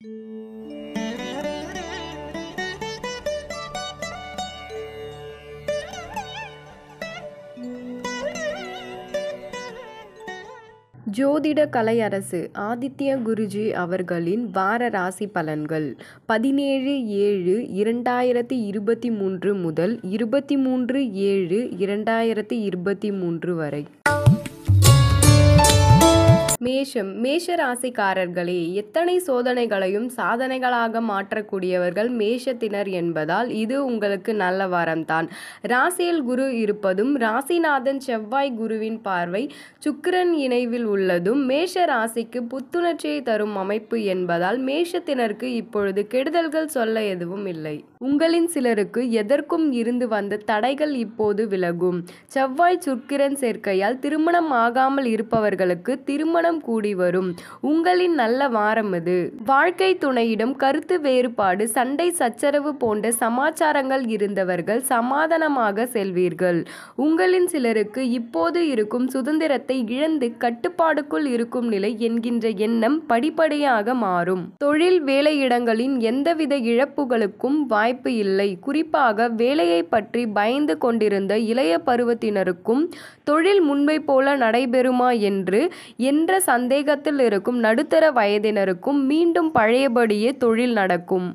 ஜோதிட கலையரசு ஆதித்ய குருஜி அவர்களின் வார ராசி பலன்கள் பதினேழு ஏழு இரண்டாயிரத்தி இருபத்தி மூன்று முதல் இருபத்தி மூன்று ஏழு இரண்டாயிரத்தி இருபத்தி மூன்று வரை மேஷம் மேஷ ராசிக்காரர்களே எத்தனை சோதனைகளையும் சாதனைகளாக மாற்றக்கூடியவர்கள் மேஷத்தினர் என்பதால் இது உங்களுக்கு நல்ல வாரம்தான் ராசியில் குரு இருப்பதும் ராசிநாதன் செவ்வாய் குருவின் பார்வை சுக்கிரன் இணைவில் உள்ளதும் மேஷ ராசிக்கு புத்துணர்ச்சியை தரும் அமைப்பு என்பதால் மேஷத்தினருக்கு இப்பொழுது கெடுதல்கள் சொல்ல எதுவும் இல்லை உங்களின் சிலருக்கு எதற்கும் இருந்து வந்த தடைகள் இப்போது விலகும் செவ்வாய் சுக்கிரன் சேர்க்கையால் திருமணம் ஆகாமல் இருப்பவர்களுக்கு திருமண திருமணம் கூடி வரும் உங்களின் நல்ல வாரம் இது வாழ்க்கை துணையிடம் கருத்து வேறுபாடு சண்டை சச்சரவு போன்ற சமாச்சாரங்கள் இருந்தவர்கள் சமாதானமாக செல்வீர்கள் உங்களின் சிலருக்கு இப்போது இருக்கும் சுதந்திரத்தை இழந்து கட்டுப்பாடுக்குள் இருக்கும் நிலை என்கின்ற எண்ணம் படிப்படியாக மாறும் தொழில் வேலையிடங்களின் எந்தவித இழப்புகளுக்கும் வாய்ப்பு இல்லை குறிப்பாக வேலையை பற்றி பயந்து கொண்டிருந்த இளைய பருவத்தினருக்கும் தொழில் முன்பை போல நடைபெறுமா என்று என்ற சந்தேகத்தில் இருக்கும் நடுத்தர வயதினருக்கும் மீண்டும் பழையபடியே தொழில் நடக்கும்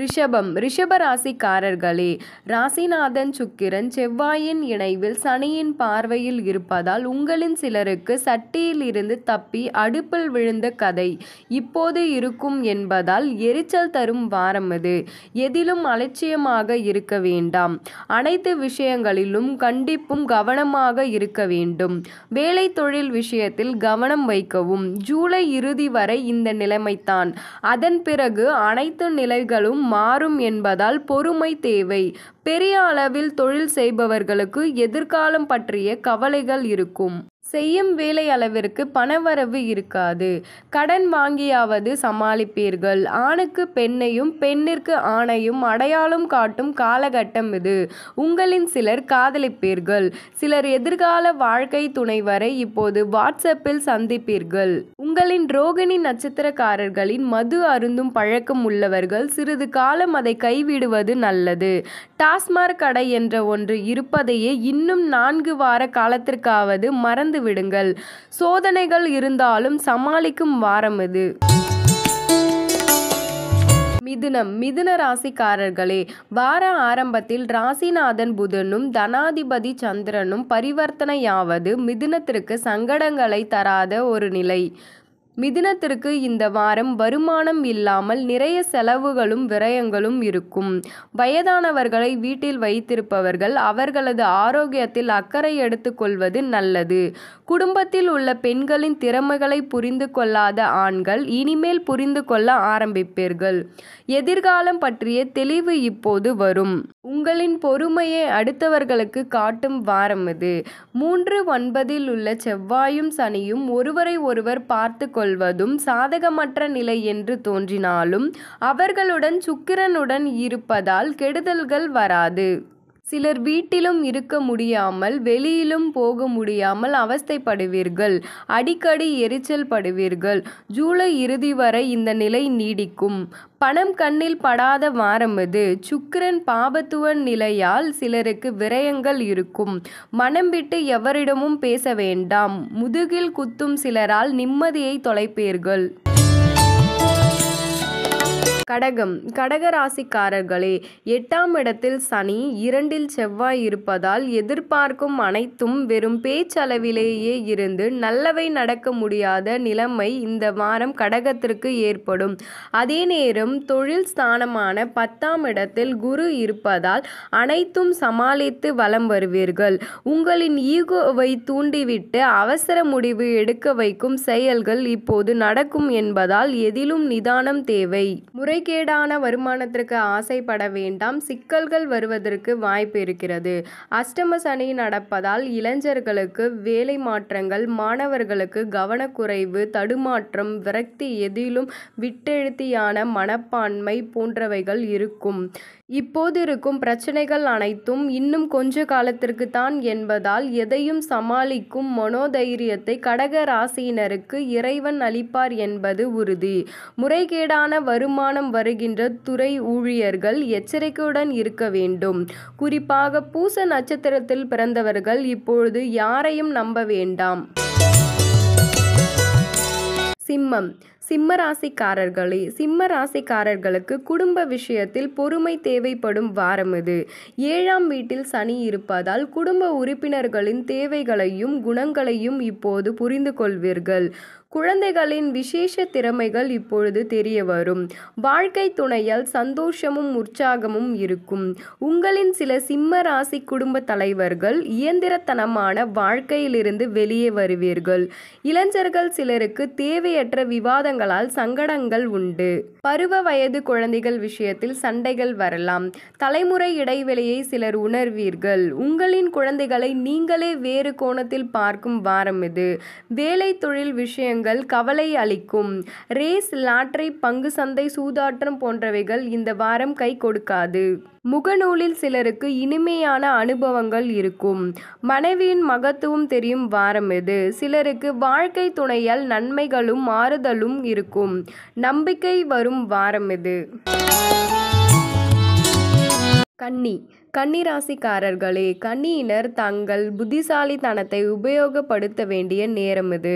ரிஷபம் ரிஷப ராசிக்காரர்களே ராசிநாதன் சுக்கிரன் செவ்வாயின் இணைவில் சனியின் பார்வையில் இருப்பதால் உங்களின் சிலருக்கு சட்டியில் இருந்து தப்பி அடுப்பில் விழுந்த கதை இப்போது இருக்கும் என்பதால் எரிச்சல் தரும் வாரம் இது எதிலும் அலட்சியமாக இருக்க வேண்டாம் அனைத்து விஷயங்களிலும் கண்டிப்பும் கவனமாக இருக்க வேண்டும் வேலை தொழில் விஷயத்தில் கவனம் வைக்கவும் ஜூலை இறுதி வரை இந்த நிலைமைத்தான் அதன் பிறகு அனைத்து நிலைகளும் மாறும் என்பதால் பொறுமை தேவை பெரிய அளவில் தொழில் செய்பவர்களுக்கு எதிர்காலம் பற்றிய கவலைகள் இருக்கும் செய்யும் வேலை அளவிற்கு பணவரவு இருக்காது கடன் வாங்கியாவது சமாளிப்பீர்கள் ஆணுக்கு பெண்ணையும் பெண்ணிற்கு ஆணையும் அடையாளம் காட்டும் காலகட்டம் இது உங்களின் சிலர் காதலிப்பீர்கள் சிலர் எதிர்கால வாழ்க்கை துணை வரை இப்போது வாட்ஸ்அப்பில் சந்திப்பீர்கள் உங்களின் ரோகிணி நட்சத்திரக்காரர்களின் மது அருந்தும் பழக்கம் உள்ளவர்கள் சிறிது காலம் அதை கைவிடுவது நல்லது டாஸ்மாக் கடை என்ற ஒன்று இருப்பதையே இன்னும் நான்கு வார காலத்திற்காவது மறந்து விடுங்கள் சோதனைகள் இருந்தாலும் சமாளிக்கும் வாரம் இது மிதுனம் மிதுன ராசிக்காரர்களே வார ஆரம்பத்தில் ராசிநாதன் புதனும் தனாதிபதி சந்திரனும் பரிவர்த்தனையாவது மிதுனத்திற்கு சங்கடங்களை தராத ஒரு நிலை மிதினத்திற்கு இந்த வாரம் வருமானம் இல்லாமல் நிறைய செலவுகளும் விரயங்களும் இருக்கும் வயதானவர்களை வீட்டில் வைத்திருப்பவர்கள் அவர்களது ஆரோக்கியத்தில் அக்கறை எடுத்துக்கொள்வது நல்லது குடும்பத்தில் உள்ள பெண்களின் திறமைகளை புரிந்து கொள்ளாத ஆண்கள் இனிமேல் புரிந்து கொள்ள ஆரம்பிப்பீர்கள் எதிர்காலம் பற்றிய தெளிவு இப்போது வரும் உங்களின் பொறுமையை அடுத்தவர்களுக்கு காட்டும் வாரம் இது மூன்று ஒன்பதில் உள்ள செவ்வாயும் சனியும் ஒருவரை ஒருவர் பார்த்து கொள்வதும் சாதகமற்ற நிலை என்று தோன்றினாலும் அவர்களுடன் சுக்கிரனுடன் இருப்பதால் கெடுதல்கள் வராது சிலர் வீட்டிலும் இருக்க முடியாமல் வெளியிலும் போக முடியாமல் அவஸ்தைப்படுவீர்கள் அடிக்கடி எரிச்சல் படுவீர்கள் ஜூலை இறுதி வரை இந்த நிலை நீடிக்கும் பணம் கண்ணில் படாத வாரம் இது சுக்கிரன் பாபத்துவ நிலையால் சிலருக்கு விரயங்கள் இருக்கும் மனம் விட்டு எவரிடமும் பேச வேண்டாம் முதுகில் குத்தும் சிலரால் நிம்மதியை தொலைப்பீர்கள் கடகம் கடக ராசிக்காரர்களே எட்டாம் இடத்தில் சனி இரண்டில் செவ்வாய் இருப்பதால் எதிர்பார்க்கும் அனைத்தும் வெறும் பேச்சளவிலேயே இருந்து நல்லவை நடக்க முடியாத நிலைமை இந்த வாரம் கடகத்திற்கு ஏற்படும் அதே நேரம் தொழில் ஸ்தானமான பத்தாம் இடத்தில் குரு இருப்பதால் அனைத்தும் சமாளித்து வலம் வருவீர்கள் உங்களின் ஈகோவை தூண்டிவிட்டு அவசர முடிவு எடுக்க வைக்கும் செயல்கள் இப்போது நடக்கும் என்பதால் எதிலும் நிதானம் தேவை முறை முறைகேடான வருமானத்திற்கு ஆசைப்பட வேண்டாம் சிக்கல்கள் வருவதற்கு வாய்ப்பு இருக்கிறது அஷ்டம சனி நடப்பதால் இளைஞர்களுக்கு வேலை மாற்றங்கள் மாணவர்களுக்கு கவனக்குறைவு தடுமாற்றம் விரக்தி எதிலும் விட்டெழுத்தியான மனப்பான்மை போன்றவைகள் இருக்கும் இப்போதிருக்கும் பிரச்சனைகள் அனைத்தும் இன்னும் கொஞ்ச காலத்திற்குத்தான் என்பதால் எதையும் சமாளிக்கும் மனோதைரியத்தை கடக ராசியினருக்கு இறைவன் அளிப்பார் என்பது உறுதி முறைகேடான வருமானம் வருகின்ற துறை ஊழியர்கள் எச்சரிக்கையுடன் இருக்க வேண்டும் குறிப்பாக பூச நட்சத்திரத்தில் பிறந்தவர்கள் இப்பொழுது யாரையும் நம்ப வேண்டாம் சிம்மம் சிம்ம ராசிக்காரர்களே சிம்ம ராசிக்காரர்களுக்கு குடும்ப விஷயத்தில் பொறுமை தேவைப்படும் வாரம் இது ஏழாம் வீட்டில் சனி இருப்பதால் குடும்ப உறுப்பினர்களின் தேவைகளையும் குணங்களையும் இப்போது புரிந்து கொள்வீர்கள் குழந்தைகளின் விசேஷ திறமைகள் இப்பொழுது தெரிய வரும் வாழ்க்கை துணையால் சந்தோஷமும் உற்சாகமும் இருக்கும் உங்களின் சில சிம்ம ராசி குடும்ப தலைவர்கள் இயந்திரத்தனமான வாழ்க்கையிலிருந்து வெளியே வருவீர்கள் இளைஞர்கள் சிலருக்கு தேவையற்ற விவாதங்கள் காரணங்களால் சங்கடங்கள் உண்டு பருவ வயது குழந்தைகள் விஷயத்தில் சண்டைகள் வரலாம் தலைமுறை இடைவெளியை சிலர் உணர்வீர்கள் உங்களின் குழந்தைகளை நீங்களே வேறு கோணத்தில் பார்க்கும் வாரம் இது வேலை தொழில் விஷயங்கள் கவலை அளிக்கும் ரேஸ் லாட்ரி பங்கு சந்தை சூதாட்டம் போன்றவைகள் இந்த வாரம் கை கொடுக்காது முகநூலில் சிலருக்கு இனிமையான அனுபவங்கள் இருக்கும் மனைவியின் மகத்துவம் தெரியும் வாரம் இது சிலருக்கு வாழ்க்கை துணையால் நன்மைகளும் மாறுதலும் இருக்கும் நம்பிக்கை வரும் வாரம் இது கன்னி கன்னிராசிக்காரர்களே கன்னியினர் தங்கள் புத்திசாலித்தனத்தை உபயோகப்படுத்த வேண்டிய நேரம் இது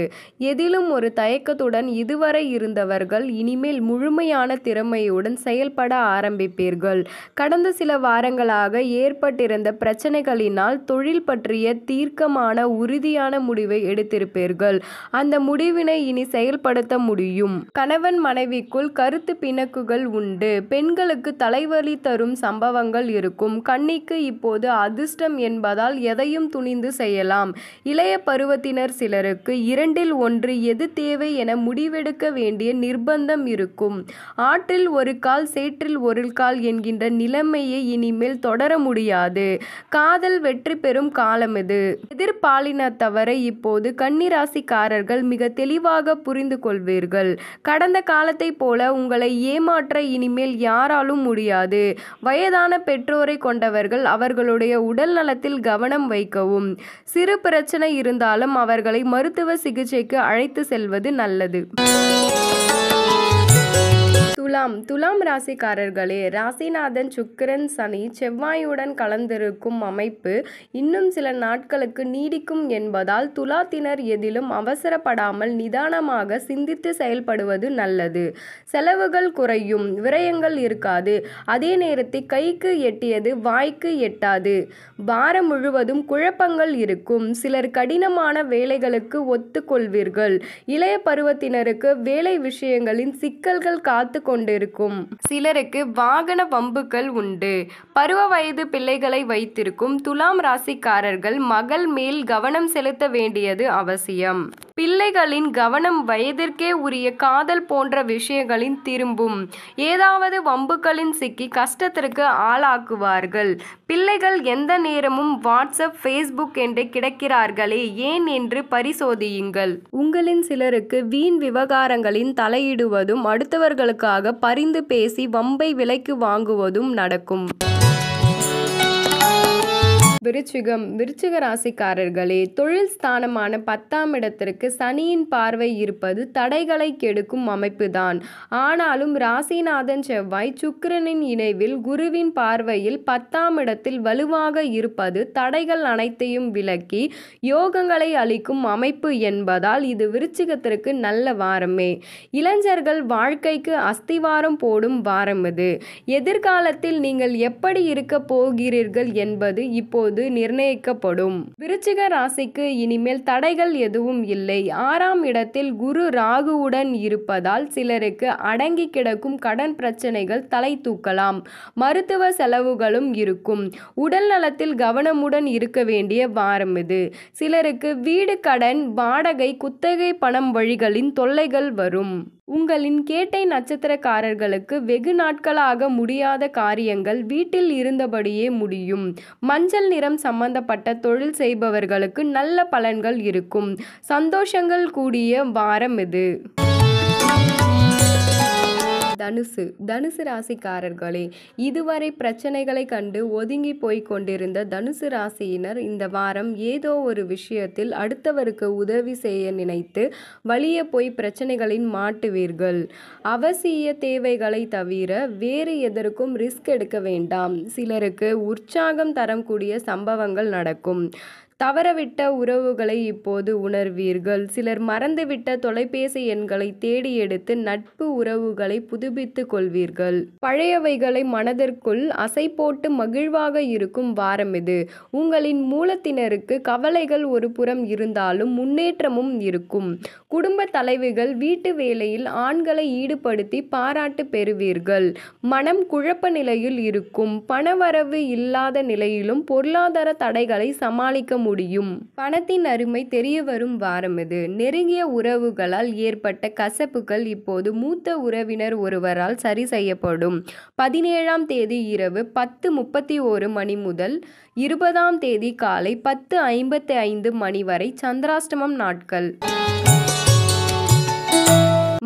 எதிலும் ஒரு தயக்கத்துடன் இதுவரை இருந்தவர்கள் இனிமேல் முழுமையான திறமையுடன் செயல்பட ஆரம்பிப்பீர்கள் கடந்த சில வாரங்களாக ஏற்பட்டிருந்த பிரச்சனைகளினால் தொழில் பற்றிய தீர்க்கமான உறுதியான முடிவை எடுத்திருப்பீர்கள் அந்த முடிவினை இனி செயல்படுத்த முடியும் கணவன் மனைவிக்குள் கருத்து பிணக்குகள் உண்டு பெண்களுக்கு தலைவலி தரும் சம்பவங்கள் இருக்கும் கண் கன்னிக்கு இப்போது அதிர்ஷ்டம் என்பதால் எதையும் துணிந்து செய்யலாம் இளைய பருவத்தினர் சிலருக்கு இரண்டில் ஒன்று எது தேவை என முடிவெடுக்க வேண்டிய நிர்பந்தம் இருக்கும் ஆற்றில் ஒரு கால் சேற்றில் ஒரு கால் என்கின்ற நிலைமையை இனிமேல் தொடர முடியாது காதல் வெற்றி பெறும் காலம் இது எதிர்பாலினத்தவரை இப்போது கன்னிராசிக்காரர்கள் மிக தெளிவாக புரிந்து கொள்வீர்கள் கடந்த காலத்தை போல உங்களை ஏமாற்ற இனிமேல் யாராலும் முடியாது வயதான பெற்றோரை கொண்டவர் இருப்பவர்கள் அவர்களுடைய உடல் நலத்தில் கவனம் வைக்கவும் சிறு பிரச்சனை இருந்தாலும் அவர்களை மருத்துவ சிகிச்சைக்கு அழைத்து செல்வது நல்லது துலாம் துலாம் ராசிக்காரர்களே ராசிநாதன் சுக்கிரன் சனி செவ்வாயுடன் கலந்திருக்கும் அமைப்பு இன்னும் சில நாட்களுக்கு நீடிக்கும் என்பதால் துலாத்தினர் எதிலும் அவசரப்படாமல் நிதானமாக சிந்தித்து செயல்படுவது நல்லது செலவுகள் குறையும் விரயங்கள் இருக்காது அதே நேரத்தில் கைக்கு எட்டியது வாய்க்கு எட்டாது வாரம் முழுவதும் குழப்பங்கள் இருக்கும் சிலர் கடினமான வேலைகளுக்கு ஒத்துக்கொள்வீர்கள் இளைய பருவத்தினருக்கு வேலை விஷயங்களின் சிக்கல்கள் காத்து கொண்டிருக்கும் சிலருக்கு வாகன பம்புகள் உண்டு பருவ வயது பிள்ளைகளை வைத்திருக்கும் துலாம் ராசிக்காரர்கள் மகள் மேல் கவனம் செலுத்த வேண்டியது அவசியம் பிள்ளைகளின் கவனம் வயதிற்கே உரிய காதல் போன்ற விஷயங்களின் திரும்பும் ஏதாவது வம்புகளின் சிக்கி கஷ்டத்திற்கு ஆளாக்குவார்கள் பிள்ளைகள் எந்த நேரமும் வாட்ஸ்அப் ஃபேஸ்புக் என்று கிடக்கிறார்களே ஏன் என்று பரிசோதியுங்கள் உங்களின் சிலருக்கு வீண் விவகாரங்களின் தலையிடுவதும் அடுத்தவர்களுக்காக பரிந்து பேசி வம்பை விலைக்கு வாங்குவதும் நடக்கும் விருச்சிகம் விருச்சிக ராசிக்காரர்களே தொழில் ஸ்தானமான பத்தாம் இடத்திற்கு சனியின் பார்வை இருப்பது தடைகளை கெடுக்கும் அமைப்பு தான் ஆனாலும் ராசிநாதன் செவ்வாய் சுக்கிரனின் இணைவில் குருவின் பார்வையில் பத்தாம் இடத்தில் வலுவாக இருப்பது தடைகள் அனைத்தையும் விலக்கி யோகங்களை அளிக்கும் அமைப்பு என்பதால் இது விருச்சிகத்திற்கு நல்ல வாரமே இளைஞர்கள் வாழ்க்கைக்கு அஸ்திவாரம் போடும் வாரம் இது எதிர்காலத்தில் நீங்கள் எப்படி இருக்க போகிறீர்கள் என்பது இப்போது போது நிர்ணயிக்கப்படும் விருச்சிக ராசிக்கு இனிமேல் தடைகள் எதுவும் இல்லை ஆறாம் இடத்தில் குரு ராகுவுடன் இருப்பதால் சிலருக்கு அடங்கி கிடக்கும் கடன் பிரச்சனைகள் தலை தூக்கலாம் மருத்துவ செலவுகளும் இருக்கும் உடல் நலத்தில் கவனமுடன் இருக்க வேண்டிய வாரம் இது சிலருக்கு வீடு கடன் வாடகை குத்தகை பணம் வழிகளின் தொல்லைகள் வரும் உங்களின் கேட்டை நட்சத்திரக்காரர்களுக்கு வெகு நாட்களாக முடியாத காரியங்கள் வீட்டில் இருந்தபடியே முடியும் மஞ்சள் நிறம் சம்பந்தப்பட்ட தொழில் செய்பவர்களுக்கு நல்ல பலன்கள் இருக்கும் சந்தோஷங்கள் கூடிய வாரம் இது தனுசு தனுசு ராசிக்காரர்களே இதுவரை பிரச்சனைகளை கண்டு ஒதுங்கி போய் கொண்டிருந்த தனுசு ராசியினர் இந்த வாரம் ஏதோ ஒரு விஷயத்தில் அடுத்தவருக்கு உதவி செய்ய நினைத்து வழியே போய் பிரச்சனைகளின் மாட்டுவீர்கள் அவசிய தேவைகளை தவிர வேறு எதற்கும் ரிஸ்க் எடுக்க வேண்டாம் சிலருக்கு உற்சாகம் தரக்கூடிய சம்பவங்கள் நடக்கும் தவறவிட்ட உறவுகளை இப்போது உணர்வீர்கள் சிலர் மறந்துவிட்ட தொலைபேசி எண்களை தேடி எடுத்து நட்பு உறவுகளை புதுப்பித்து கொள்வீர்கள் பழையவைகளை மனதிற்குள் அசை போட்டு மகிழ்வாக இருக்கும் வாரம் இது உங்களின் மூலத்தினருக்கு கவலைகள் ஒரு புறம் இருந்தாலும் முன்னேற்றமும் இருக்கும் குடும்ப தலைவிகள் வீட்டு வேலையில் ஆண்களை ஈடுபடுத்தி பாராட்டு பெறுவீர்கள் மனம் குழப்ப நிலையில் இருக்கும் பணவரவு இல்லாத நிலையிலும் பொருளாதார தடைகளை சமாளிக்க முடியும் பணத்தின் அருமை தெரிய வரும் வாரம் இது நெருங்கிய உறவுகளால் ஏற்பட்ட கசப்புகள் இப்போது மூத்த உறவினர் ஒருவரால் சரி செய்யப்படும் பதினேழாம் தேதி இரவு பத்து முப்பத்தி ஒரு மணி முதல் இருபதாம் தேதி காலை பத்து ஐம்பத்தி ஐந்து மணி வரை சந்திராஷ்டமம் நாட்கள்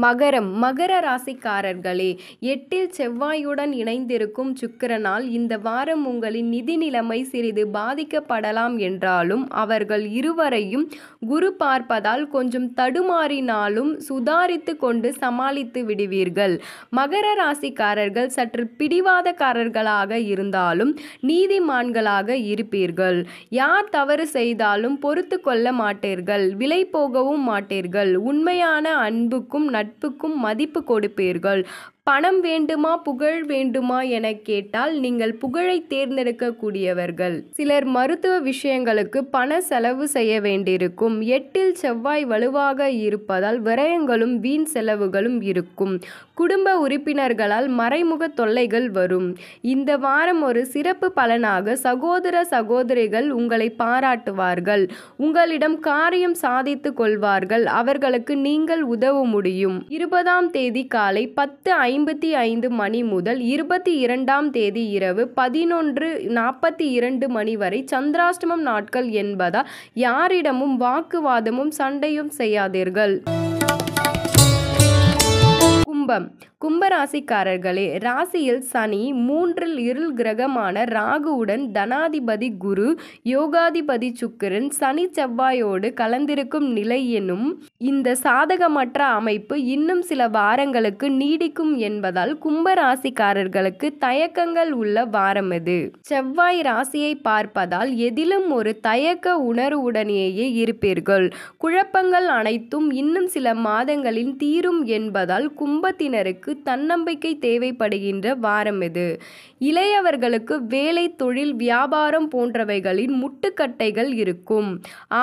மகரம் மகர ராசிக்காரர்களே எட்டில் செவ்வாயுடன் இணைந்திருக்கும் சுக்கிரனால் இந்த வாரம் உங்களின் நிதி நிலைமை சிறிது பாதிக்கப்படலாம் என்றாலும் அவர்கள் இருவரையும் குரு பார்ப்பதால் கொஞ்சம் தடுமாறினாலும் சுதாரித்து கொண்டு சமாளித்து விடுவீர்கள் மகர ராசிக்காரர்கள் சற்று பிடிவாதக்காரர்களாக இருந்தாலும் நீதிமான்களாக இருப்பீர்கள் யார் தவறு செய்தாலும் பொறுத்து கொள்ள மாட்டீர்கள் விலை போகவும் மாட்டீர்கள் உண்மையான அன்புக்கும் நட்பு நட்புக்கும் மதிப்பு கொடுப்பீர்கள் பணம் வேண்டுமா புகழ் வேண்டுமா என கேட்டால் நீங்கள் புகழை தேர்ந்தெடுக்கக்கூடியவர்கள் சிலர் மருத்துவ விஷயங்களுக்கு பண செலவு செய்ய வேண்டியிருக்கும் எட்டில் செவ்வாய் வலுவாக இருப்பதால் விரயங்களும் வீண் செலவுகளும் இருக்கும் குடும்ப உறுப்பினர்களால் மறைமுக தொல்லைகள் வரும் இந்த வாரம் ஒரு சிறப்பு பலனாக சகோதர சகோதரிகள் உங்களை பாராட்டுவார்கள் உங்களிடம் காரியம் சாதித்து கொள்வார்கள் அவர்களுக்கு நீங்கள் உதவ முடியும் இருபதாம் தேதி காலை பத்து ஐம்பத்தி ஐந்து மணி முதல் இருபத்தி இரண்டாம் தேதி இரவு பதினொன்று நாற்பத்தி இரண்டு மணி வரை சந்திராஷ்டமம் நாட்கள் என்பதால் யாரிடமும் வாக்குவாதமும் சண்டையும் செய்யாதீர்கள் கும்பம் கும்பராசிக்காரர்களே ராசியில் சனி மூன்றில் இருள் கிரகமான ராகுவுடன் தனாதிபதி குரு யோகாதிபதி சுக்கரன் சனி செவ்வாயோடு கலந்திருக்கும் நிலை எனும் இந்த சாதகமற்ற அமைப்பு இன்னும் சில வாரங்களுக்கு நீடிக்கும் என்பதால் கும்பராசிக்காரர்களுக்கு தயக்கங்கள் உள்ள வாரம் இது செவ்வாய் ராசியை பார்ப்பதால் எதிலும் ஒரு தயக்க உணர்வுடனேயே இருப்பீர்கள் குழப்பங்கள் அனைத்தும் இன்னும் சில மாதங்களில் தீரும் என்பதால் கும்ப குடும்பத்தினருக்கு தன்னம்பிக்கை தேவைப்படுகின்ற வாரம் இது இளையவர்களுக்கு வேலை தொழில் வியாபாரம் போன்றவைகளின் முட்டுக்கட்டைகள் இருக்கும்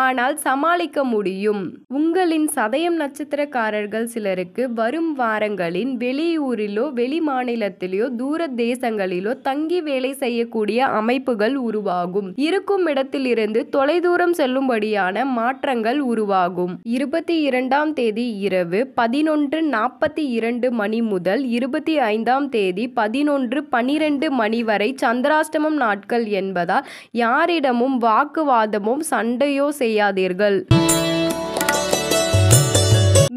ஆனால் சமாளிக்க முடியும் உங்களின் சதயம் நட்சத்திரக்காரர்கள் சிலருக்கு வரும் வாரங்களின் வெளியூரிலோ வெளி மாநிலத்திலோ தூர தேசங்களிலோ தங்கி வேலை செய்யக்கூடிய அமைப்புகள் உருவாகும் இருக்கும் இடத்திலிருந்து தொலைதூரம் செல்லும்படியான மாற்றங்கள் உருவாகும் இருபத்தி இரண்டாம் தேதி இரவு பதினொன்று நாற்பத்தி இரண்டு பன்னிரண்டு மணி முதல் இருபத்தி ஐந்தாம் தேதி பதினொன்று பனிரெண்டு மணி வரை சந்திராஷ்டமம் நாட்கள் என்பதால் யாரிடமும் வாக்குவாதமும் சண்டையோ செய்யாதீர்கள்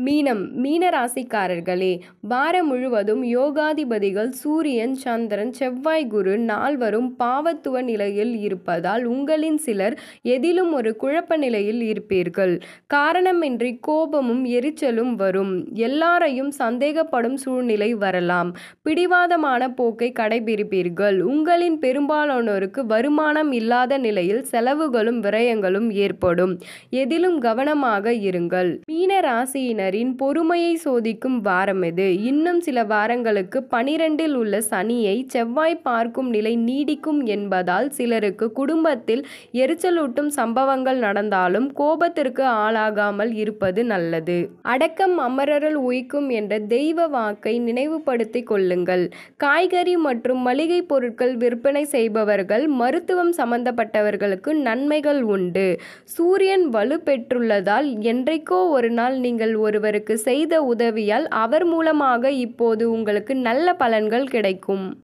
மீனம் மீன ராசிக்காரர்களே வாரம் முழுவதும் யோகாதிபதிகள் சூரியன் சந்திரன் செவ்வாய் குரு நால்வரும் பாவத்துவ நிலையில் இருப்பதால் உங்களின் சிலர் எதிலும் ஒரு குழப்ப நிலையில் இருப்பீர்கள் காரணமின்றி கோபமும் எரிச்சலும் வரும் எல்லாரையும் சந்தேகப்படும் சூழ்நிலை வரலாம் பிடிவாதமான போக்கை கடைபிடிப்பீர்கள் உங்களின் பெரும்பாலானோருக்கு வருமானம் இல்லாத நிலையில் செலவுகளும் விரயங்களும் ஏற்படும் எதிலும் கவனமாக இருங்கள் மீன ராசியினர் ஜோதிடரின் பொறுமையை சோதிக்கும் வாரம் இது இன்னும் சில வாரங்களுக்கு பனிரெண்டில் உள்ள சனியை செவ்வாய் பார்க்கும் நிலை நீடிக்கும் என்பதால் சிலருக்கு குடும்பத்தில் எரிச்சலூட்டும் சம்பவங்கள் நடந்தாலும் கோபத்திற்கு ஆளாகாமல் இருப்பது நல்லது அடக்கம் அமரரல் உயிக்கும் என்ற தெய்வ வாக்கை நினைவுபடுத்திக் கொள்ளுங்கள் காய்கறி மற்றும் மளிகை பொருட்கள் விற்பனை செய்பவர்கள் மருத்துவம் சம்பந்தப்பட்டவர்களுக்கு நன்மைகள் உண்டு சூரியன் வலு பெற்றுள்ளதால் என்றைக்கோ ஒரு நாள் நீங்கள் ஒரு ஒருவருக்கு செய்த உதவியால் அவர் மூலமாக இப்போது உங்களுக்கு நல்ல பலன்கள் கிடைக்கும்